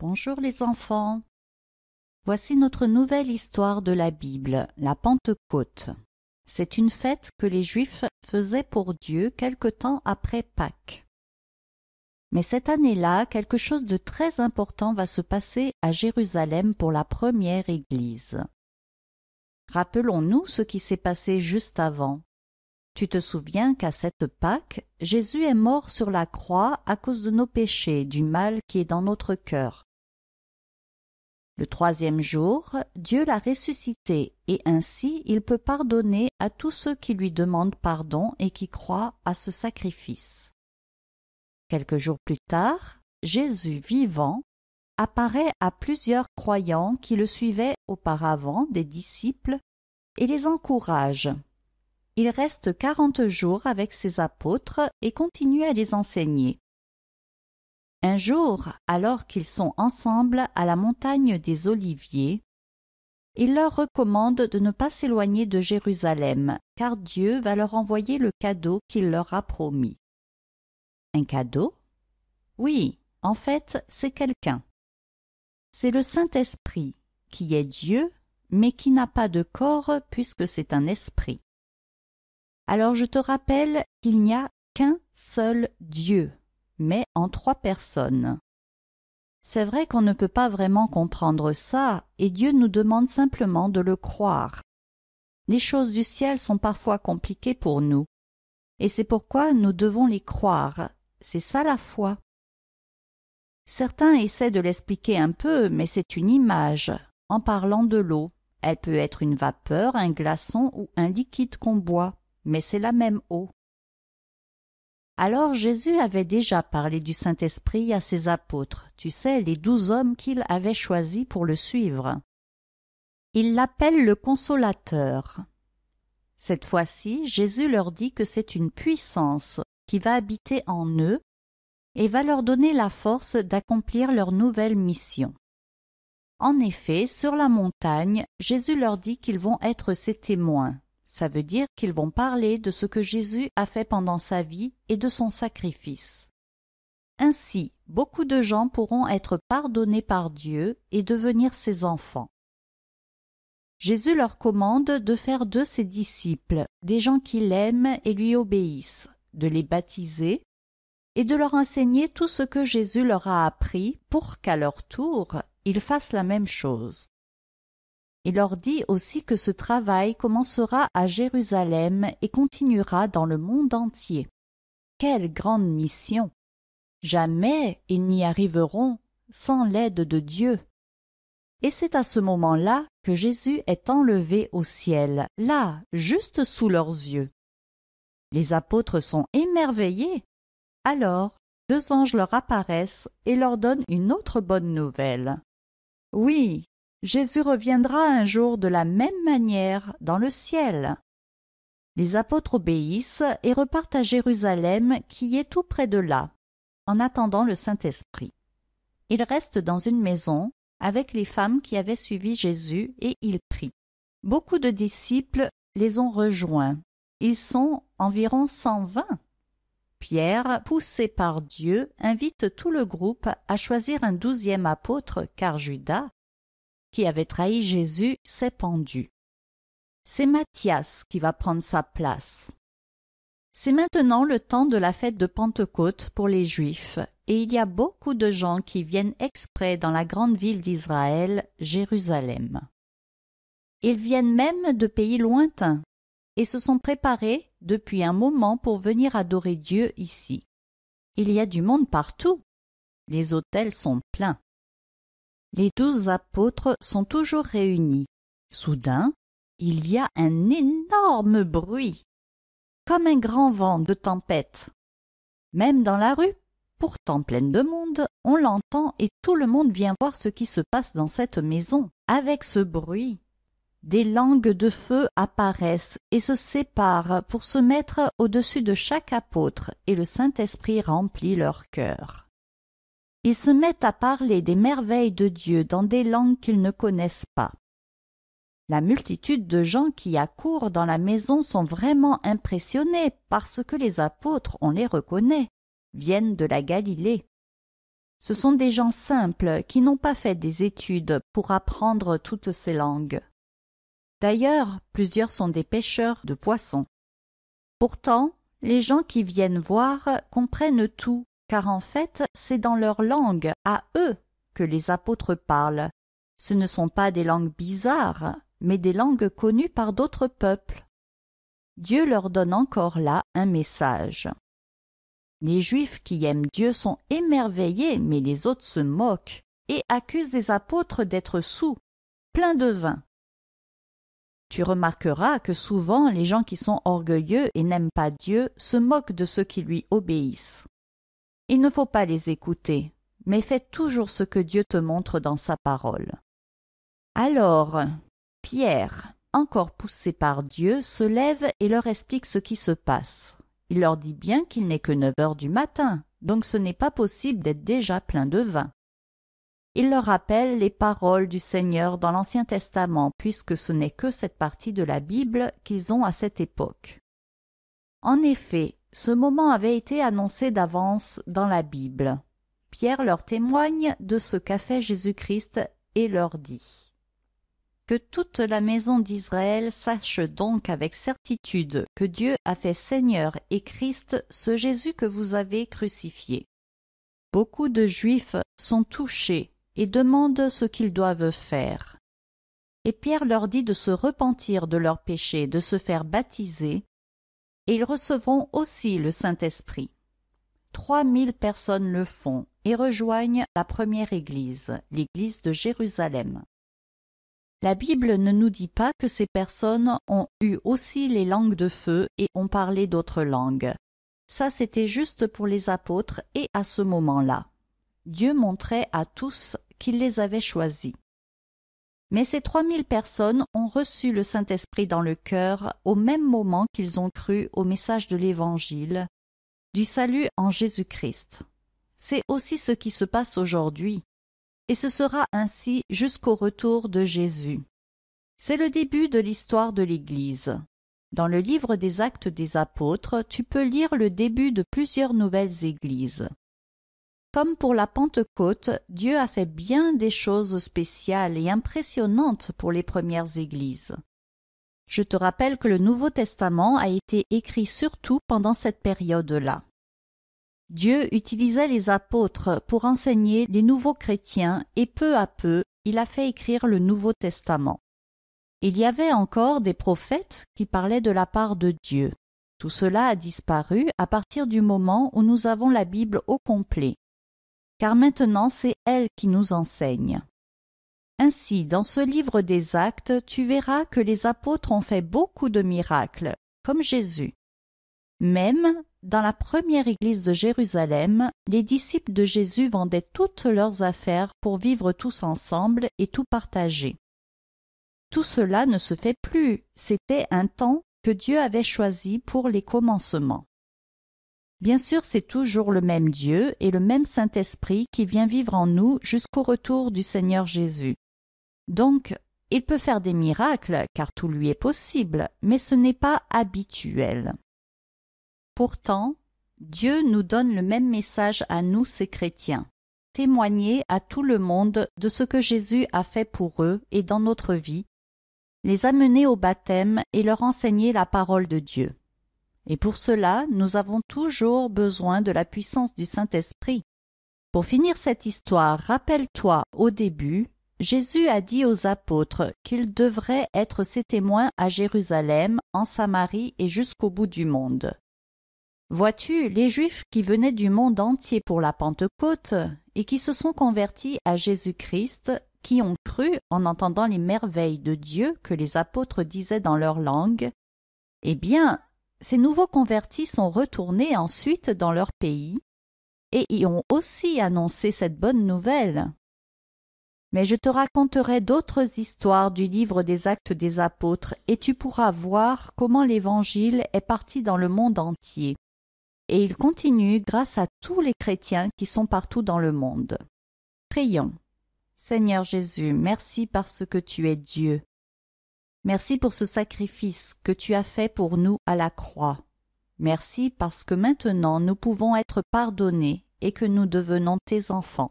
Bonjour les enfants. Voici notre nouvelle histoire de la Bible, la Pentecôte. C'est une fête que les Juifs faisaient pour Dieu quelque temps après Pâques. Mais cette année-là, quelque chose de très important va se passer à Jérusalem pour la première Église. Rappelons-nous ce qui s'est passé juste avant. Tu te souviens qu'à cette Pâque, Jésus est mort sur la croix à cause de nos péchés, du mal qui est dans notre cœur. Le troisième jour, Dieu l'a ressuscité, et ainsi il peut pardonner à tous ceux qui lui demandent pardon et qui croient à ce sacrifice. Quelques jours plus tard, Jésus vivant apparaît à plusieurs croyants qui le suivaient auparavant des disciples et les encourage. Il reste quarante jours avec ses apôtres et continue à les enseigner. Un jour, alors qu'ils sont ensemble à la montagne des Oliviers, il leur recommande de ne pas s'éloigner de Jérusalem, car Dieu va leur envoyer le cadeau qu'il leur a promis. Un cadeau Oui, en fait, c'est quelqu'un. C'est le Saint-Esprit, qui est Dieu, mais qui n'a pas de corps puisque c'est un esprit. Alors je te rappelle qu'il n'y a qu'un seul Dieu mais en trois personnes. C'est vrai qu'on ne peut pas vraiment comprendre ça, et Dieu nous demande simplement de le croire. Les choses du ciel sont parfois compliquées pour nous, et c'est pourquoi nous devons les croire, c'est ça la foi. Certains essaient de l'expliquer un peu, mais c'est une image, en parlant de l'eau. Elle peut être une vapeur, un glaçon ou un liquide qu'on boit, mais c'est la même eau. Alors Jésus avait déjà parlé du Saint-Esprit à ses apôtres, tu sais, les douze hommes qu'il avait choisis pour le suivre. Il l'appelle le consolateur. Cette fois-ci, Jésus leur dit que c'est une puissance qui va habiter en eux et va leur donner la force d'accomplir leur nouvelle mission. En effet, sur la montagne, Jésus leur dit qu'ils vont être ses témoins. Ça veut dire qu'ils vont parler de ce que Jésus a fait pendant sa vie et de son sacrifice. Ainsi, beaucoup de gens pourront être pardonnés par Dieu et devenir ses enfants. Jésus leur commande de faire de ses disciples, des gens qui l'aiment et lui obéissent, de les baptiser et de leur enseigner tout ce que Jésus leur a appris pour qu'à leur tour ils fassent la même chose. Il leur dit aussi que ce travail commencera à Jérusalem et continuera dans le monde entier. Quelle grande mission Jamais ils n'y arriveront sans l'aide de Dieu. Et c'est à ce moment-là que Jésus est enlevé au ciel, là, juste sous leurs yeux. Les apôtres sont émerveillés. Alors, deux anges leur apparaissent et leur donnent une autre bonne nouvelle. Oui, Jésus reviendra un jour de la même manière dans le ciel. Les apôtres obéissent et repartent à Jérusalem qui est tout près de là, en attendant le Saint-Esprit. Ils restent dans une maison avec les femmes qui avaient suivi Jésus et ils prient. Beaucoup de disciples les ont rejoints. Ils sont environ cent vingt. Pierre, poussé par Dieu, invite tout le groupe à choisir un douzième apôtre car Judas, qui avait trahi Jésus s'est pendu. C'est Matthias qui va prendre sa place. C'est maintenant le temps de la fête de Pentecôte pour les Juifs, et il y a beaucoup de gens qui viennent exprès dans la grande ville d'Israël, Jérusalem. Ils viennent même de pays lointains, et se sont préparés depuis un moment pour venir adorer Dieu ici. Il y a du monde partout. Les hôtels sont pleins. Les douze apôtres sont toujours réunis. Soudain, il y a un énorme bruit, comme un grand vent de tempête. Même dans la rue, pourtant pleine de monde, on l'entend et tout le monde vient voir ce qui se passe dans cette maison. Avec ce bruit, des langues de feu apparaissent et se séparent pour se mettre au-dessus de chaque apôtre, et le Saint-Esprit remplit leur cœur. Ils se mettent à parler des merveilles de Dieu dans des langues qu'ils ne connaissent pas. La multitude de gens qui accourent dans la maison sont vraiment impressionnés parce que les apôtres, on les reconnaît, viennent de la Galilée. Ce sont des gens simples qui n'ont pas fait des études pour apprendre toutes ces langues. D'ailleurs, plusieurs sont des pêcheurs de poissons. Pourtant, les gens qui viennent voir comprennent tout car en fait c'est dans leur langue, à eux, que les apôtres parlent. Ce ne sont pas des langues bizarres, mais des langues connues par d'autres peuples. Dieu leur donne encore là un message. Les Juifs qui aiment Dieu sont émerveillés, mais les autres se moquent et accusent les apôtres d'être sous, pleins de vin. Tu remarqueras que souvent les gens qui sont orgueilleux et n'aiment pas Dieu se moquent de ceux qui lui obéissent. Il ne faut pas les écouter, mais fais toujours ce que Dieu te montre dans sa parole. Alors, Pierre, encore poussé par Dieu, se lève et leur explique ce qui se passe. Il leur dit bien qu'il n'est que neuf heures du matin, donc ce n'est pas possible d'être déjà plein de vin. Il leur rappelle les paroles du Seigneur dans l'Ancien Testament, puisque ce n'est que cette partie de la Bible qu'ils ont à cette époque. En effet, ce moment avait été annoncé d'avance dans la Bible. Pierre leur témoigne de ce qu'a fait Jésus-Christ et leur dit Que toute la maison d'Israël sache donc avec certitude que Dieu a fait Seigneur et Christ ce Jésus que vous avez crucifié. Beaucoup de Juifs sont touchés et demandent ce qu'ils doivent faire. Et Pierre leur dit de se repentir de leurs péchés, de se faire baptiser et ils recevront aussi le Saint-Esprit. Trois mille personnes le font et rejoignent la première Église, l'Église de Jérusalem. La Bible ne nous dit pas que ces personnes ont eu aussi les langues de feu et ont parlé d'autres langues. Ça c'était juste pour les apôtres et à ce moment-là. Dieu montrait à tous qu'il les avait choisis. Mais ces trois mille personnes ont reçu le Saint-Esprit dans le cœur au même moment qu'ils ont cru au message de l'Évangile, du salut en Jésus-Christ. C'est aussi ce qui se passe aujourd'hui, et ce sera ainsi jusqu'au retour de Jésus. C'est le début de l'histoire de l'Église. Dans le livre des Actes des Apôtres, tu peux lire le début de plusieurs nouvelles églises. Comme pour la Pentecôte, Dieu a fait bien des choses spéciales et impressionnantes pour les premières églises. Je te rappelle que le Nouveau Testament a été écrit surtout pendant cette période-là. Dieu utilisait les apôtres pour enseigner les nouveaux chrétiens et peu à peu il a fait écrire le Nouveau Testament. Il y avait encore des prophètes qui parlaient de la part de Dieu. Tout cela a disparu à partir du moment où nous avons la Bible au complet car maintenant c'est elle qui nous enseigne. Ainsi, dans ce livre des actes, tu verras que les apôtres ont fait beaucoup de miracles, comme Jésus. Même, dans la première église de Jérusalem, les disciples de Jésus vendaient toutes leurs affaires pour vivre tous ensemble et tout partager. Tout cela ne se fait plus, c'était un temps que Dieu avait choisi pour les commencements. Bien sûr, c'est toujours le même Dieu et le même Saint-Esprit qui vient vivre en nous jusqu'au retour du Seigneur Jésus. Donc, il peut faire des miracles, car tout lui est possible, mais ce n'est pas habituel. Pourtant, Dieu nous donne le même message à nous, ces chrétiens. Témoigner à tout le monde de ce que Jésus a fait pour eux et dans notre vie, les amener au baptême et leur enseigner la parole de Dieu. Et pour cela, nous avons toujours besoin de la puissance du Saint-Esprit. Pour finir cette histoire, rappelle-toi, au début, Jésus a dit aux apôtres qu'ils devraient être ses témoins à Jérusalem, en Samarie et jusqu'au bout du monde. Vois-tu, les Juifs qui venaient du monde entier pour la Pentecôte et qui se sont convertis à Jésus-Christ, qui ont cru en entendant les merveilles de Dieu que les apôtres disaient dans leur langue, eh bien, ces nouveaux convertis sont retournés ensuite dans leur pays et y ont aussi annoncé cette bonne nouvelle. Mais je te raconterai d'autres histoires du livre des actes des apôtres, et tu pourras voir comment l'Évangile est parti dans le monde entier. Et il continue grâce à tous les chrétiens qui sont partout dans le monde. Prions. Seigneur Jésus, merci parce que tu es Dieu. Merci pour ce sacrifice que tu as fait pour nous à la croix. Merci parce que maintenant nous pouvons être pardonnés et que nous devenons tes enfants.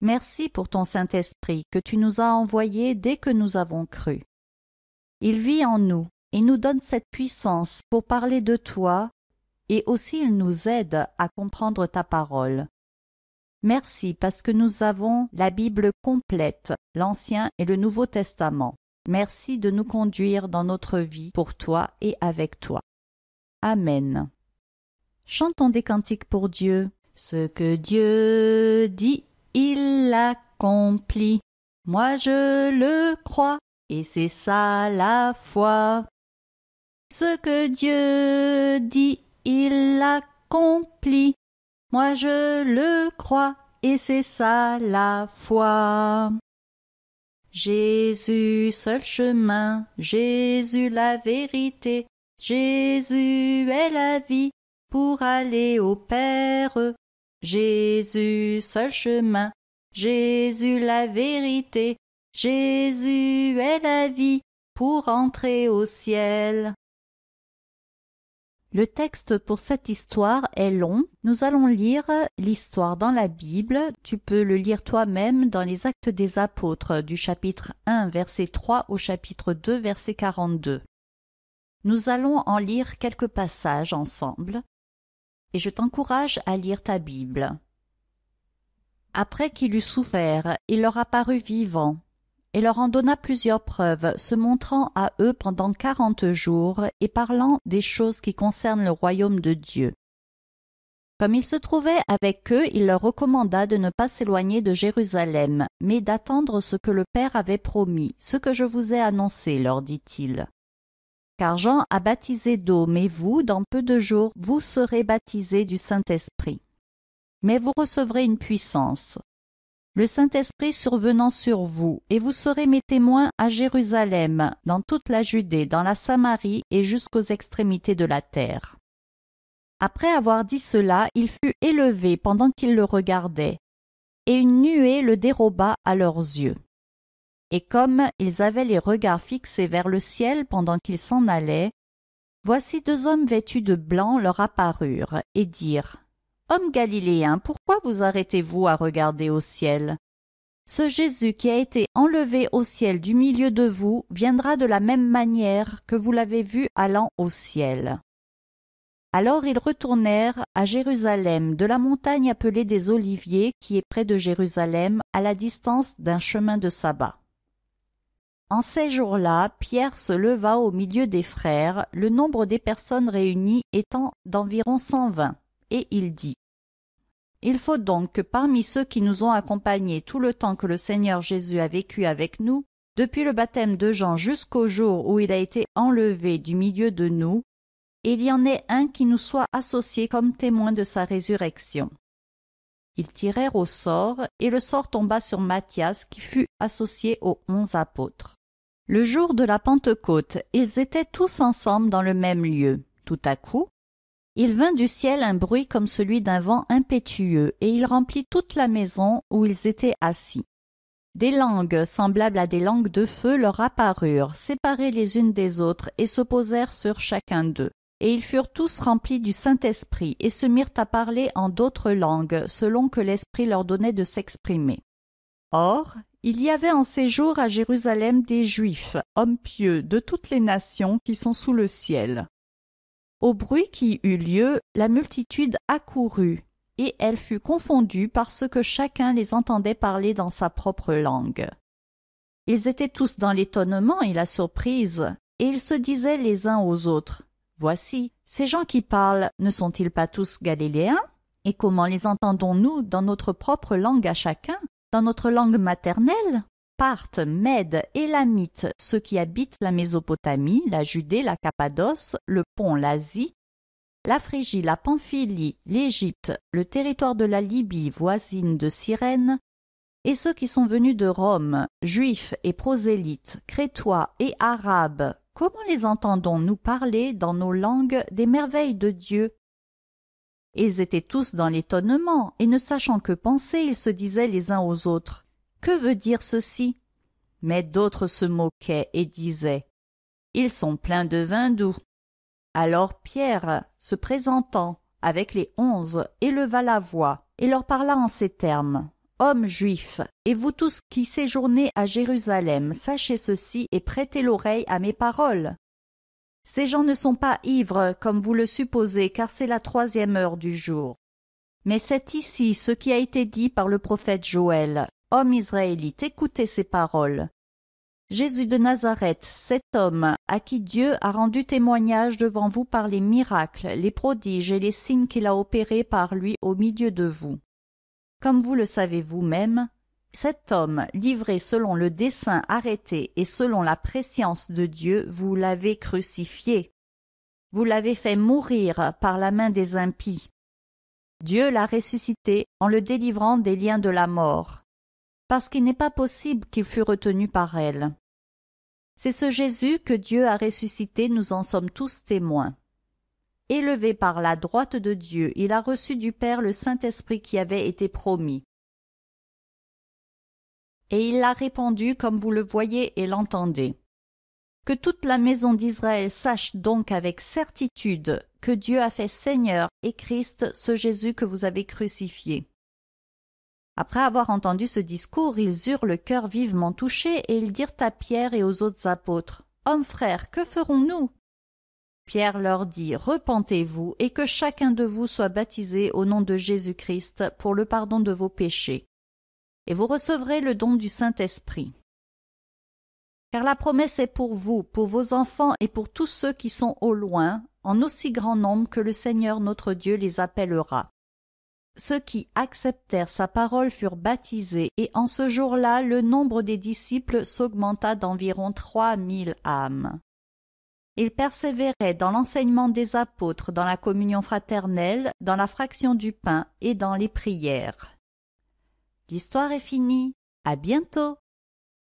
Merci pour ton Saint-Esprit que tu nous as envoyé dès que nous avons cru. Il vit en nous et nous donne cette puissance pour parler de toi, et aussi il nous aide à comprendre ta parole. Merci parce que nous avons la Bible complète, l'Ancien et le Nouveau Testament. Merci de nous conduire dans notre vie pour toi et avec toi. Amen. Chantons des cantiques pour Dieu. Ce que Dieu dit, il l'accomplit. Moi je le crois, et c'est ça la foi. Ce que Dieu dit, il l'accomplit. Moi je le crois, et c'est ça la foi. Jésus, seul chemin, Jésus, la vérité, Jésus est la vie pour aller au Père. Jésus, seul chemin, Jésus, la vérité, Jésus est la vie pour entrer au ciel. Le texte pour cette histoire est long. Nous allons lire l'histoire dans la Bible. Tu peux le lire toi-même dans les Actes des Apôtres du chapitre 1 verset 3 au chapitre 2 verset 42. Nous allons en lire quelques passages ensemble et je t'encourage à lire ta Bible. Après qu'il eut souffert, il leur apparut vivant et leur en donna plusieurs preuves, se montrant à eux pendant quarante jours et parlant des choses qui concernent le royaume de Dieu. Comme il se trouvait avec eux, il leur recommanda de ne pas s'éloigner de Jérusalem, mais d'attendre ce que le Père avait promis, ce que je vous ai annoncé, leur dit-il. Car Jean a baptisé d'eau, mais vous, dans peu de jours, vous serez baptisés du Saint-Esprit. Mais vous recevrez une puissance, le Saint-Esprit survenant sur vous, et vous serez mes témoins à Jérusalem, dans toute la Judée, dans la Samarie et jusqu'aux extrémités de la terre. Après avoir dit cela, il fut élevé pendant qu'ils le regardaient, et une nuée le déroba à leurs yeux. Et comme ils avaient les regards fixés vers le ciel pendant qu'ils s'en allaient, voici deux hommes vêtus de blanc leur apparurent, et dirent Homme galiléen, pourquoi vous arrêtez-vous à regarder au ciel Ce Jésus qui a été enlevé au ciel du milieu de vous viendra de la même manière que vous l'avez vu allant au ciel. Alors ils retournèrent à Jérusalem, de la montagne appelée des Oliviers, qui est près de Jérusalem, à la distance d'un chemin de sabbat. En ces jours-là, Pierre se leva au milieu des frères, le nombre des personnes réunies étant d'environ cent vingt, et il dit il faut donc que parmi ceux qui nous ont accompagnés tout le temps que le Seigneur Jésus a vécu avec nous, depuis le baptême de Jean jusqu'au jour où il a été enlevé du milieu de nous, il y en ait un qui nous soit associé comme témoin de sa résurrection. Ils tirèrent au sort, et le sort tomba sur Matthias qui fut associé aux onze apôtres. Le jour de la Pentecôte, ils étaient tous ensemble dans le même lieu. Tout à coup, il vint du ciel un bruit comme celui d'un vent impétueux, et il remplit toute la maison où ils étaient assis. Des langues semblables à des langues de feu leur apparurent, séparées les unes des autres, et se posèrent sur chacun d'eux. Et ils furent tous remplis du Saint-Esprit, et se mirent à parler en d'autres langues, selon que l'Esprit leur donnait de s'exprimer. Or, il y avait en séjour à Jérusalem des Juifs, hommes pieux, de toutes les nations qui sont sous le ciel. Au bruit qui eut lieu, la multitude accourut, et elle fut confondue parce que chacun les entendait parler dans sa propre langue. Ils étaient tous dans l'étonnement et la surprise, et ils se disaient les uns aux autres. Voici, ces gens qui parlent ne sont-ils pas tous galiléens? Et comment les entendons-nous dans notre propre langue à chacun, dans notre langue maternelle? Parthes, et Lamites, ceux qui habitent la Mésopotamie, la Judée, la Cappadoce, le Pont, l'Asie, la Phrygie, la Pamphylie, l'Égypte, le territoire de la Libye voisine de Cyrène, et ceux qui sont venus de Rome, juifs et prosélytes, crétois et arabes, comment les entendons-nous parler dans nos langues des merveilles de Dieu Ils étaient tous dans l'étonnement, et ne sachant que penser, ils se disaient les uns aux autres que veut dire ceci Mais d'autres se moquaient et disaient Ils sont pleins de vin doux. Alors Pierre, se présentant avec les onze, éleva la voix et leur parla en ces termes Hommes juifs, et vous tous qui séjournez à Jérusalem, sachez ceci et prêtez l'oreille à mes paroles. Ces gens ne sont pas ivres comme vous le supposez, car c'est la troisième heure du jour. Mais c'est ici ce qui a été dit par le prophète Joël homme israélite, écoutez ces paroles. Jésus de Nazareth, cet homme à qui Dieu a rendu témoignage devant vous par les miracles, les prodiges et les signes qu'il a opérés par lui au milieu de vous. Comme vous le savez vous-même, cet homme, livré selon le dessein arrêté et selon la préscience de Dieu, vous l'avez crucifié. Vous l'avez fait mourir par la main des impies. Dieu l'a ressuscité en le délivrant des liens de la mort parce qu'il n'est pas possible qu'il fût retenu par elle. C'est ce Jésus que Dieu a ressuscité, nous en sommes tous témoins. Élevé par la droite de Dieu, il a reçu du Père le Saint-Esprit qui avait été promis. Et il l'a répandu comme vous le voyez et l'entendez. Que toute la maison d'Israël sache donc avec certitude que Dieu a fait Seigneur et Christ ce Jésus que vous avez crucifié. Après avoir entendu ce discours, ils eurent le cœur vivement touché, et ils dirent à Pierre et aux autres apôtres. Hommes frères, que ferons nous? Pierre leur dit Repentez vous, et que chacun de vous soit baptisé au nom de Jésus Christ pour le pardon de vos péchés, et vous recevrez le don du Saint-Esprit. Car la promesse est pour vous, pour vos enfants et pour tous ceux qui sont au loin, en aussi grand nombre que le Seigneur notre Dieu les appellera. Ceux qui acceptèrent sa parole furent baptisés, et en ce jour-là le nombre des disciples s'augmenta d'environ trois mille âmes. Ils persévéraient dans l'enseignement des apôtres, dans la communion fraternelle, dans la fraction du pain et dans les prières. L'histoire est finie. À bientôt.